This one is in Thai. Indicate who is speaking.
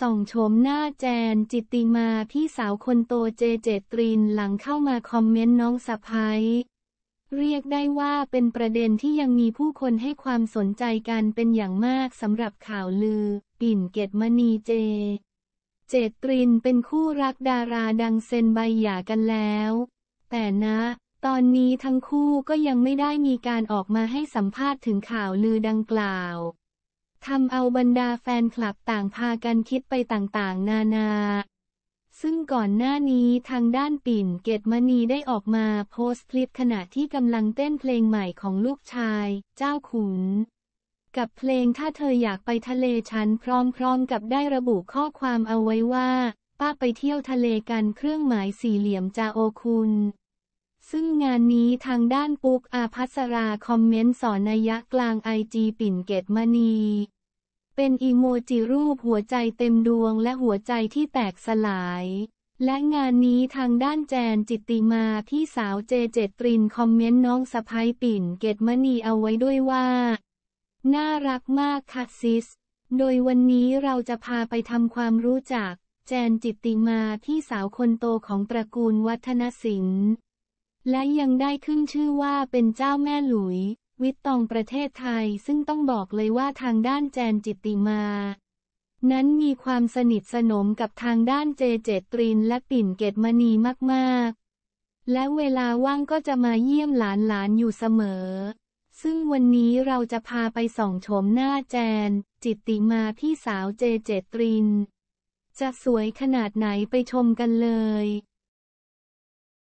Speaker 1: ส่องโฉมหน้าแจนจิตติมาพี่สาวคนโตเจเจตรีนหลังเข้ามาคอมเมนต์น้องสะพ้ายเรียกได้ว่าเป็นประเด็นที่ยังมีผู้คนให้ความสนใจกันเป็นอย่างมากสำหรับข่าวลือ ปิ่นเกตมณีเจเจตรีนเป็นคู่รักดาราดังเซนใบหย่ากันแล้ว แต่นะ ตอนนี้ทั้งคู่ก็ยังไม่ได้มีการออกมาให้สัมภาษณ์ถึงข่าวลือดังกล่าวทำเอาบรรดาแฟนคลับต่างพากันคิดไปต่างๆ นานา ซึ่งก่อนหน้านี้ทางด้านปิ่นเกตมณีได้ออกมาโพสต์คลิป ขณะที่กำลังเต้นเพลงใหม่ของลูกชาย เจ้าขุน กับเพลงถ้าเธออยากไปทะเลฉันพร้อมๆกับได้ระบุข้อความเอาไว้ว่าป้าไปเที่ยวทะเลกันเครื่องหมายสี่เหลี่ยมจาโอคุณ ซึ่งงานนี้ทางด้านปุ๊กอาพัสราคอมเมนต์สอนนัยะกลางไอจีปิ่นเกตมณีเป็นอีโมจิรูปหัวใจเต็มดวงและหัวใจที่แตกสลาย และงานนี้ทางด้านแจนจิตติมาพี่สาวเจเจตรินคอมเมนต์น้องสะพ้ยปิ่น เกตมณีเอาไว้ด้วยว่า น่ารักมากค่ะซิส โดยวันนี้เราจะพาไปทำความรู้จัก แจนจิตติมาพี่สาวคนโตของตระกูลวัฒนศิลป์และยังได้ขึ้นชื่อว่าเป็นเจ้าแม่หลุยวิตตองประเทศไทยซึ่งต้องบอกเลยว่าทางด้านแจนจิตติมา นั้นมีความสนิทสนมกับทางด้านเจเจตรินและปิ่นเกตมณีมากๆ และเวลาว่างก็จะมาเยี่ยมหลานๆอยู่เสมอ ซึ่งวันนี้เราจะพาไปส่องชมหน้าแจน จิตติมาพี่สาวเจเจตรินจะสวยขนาดไหนไปชมกันเลย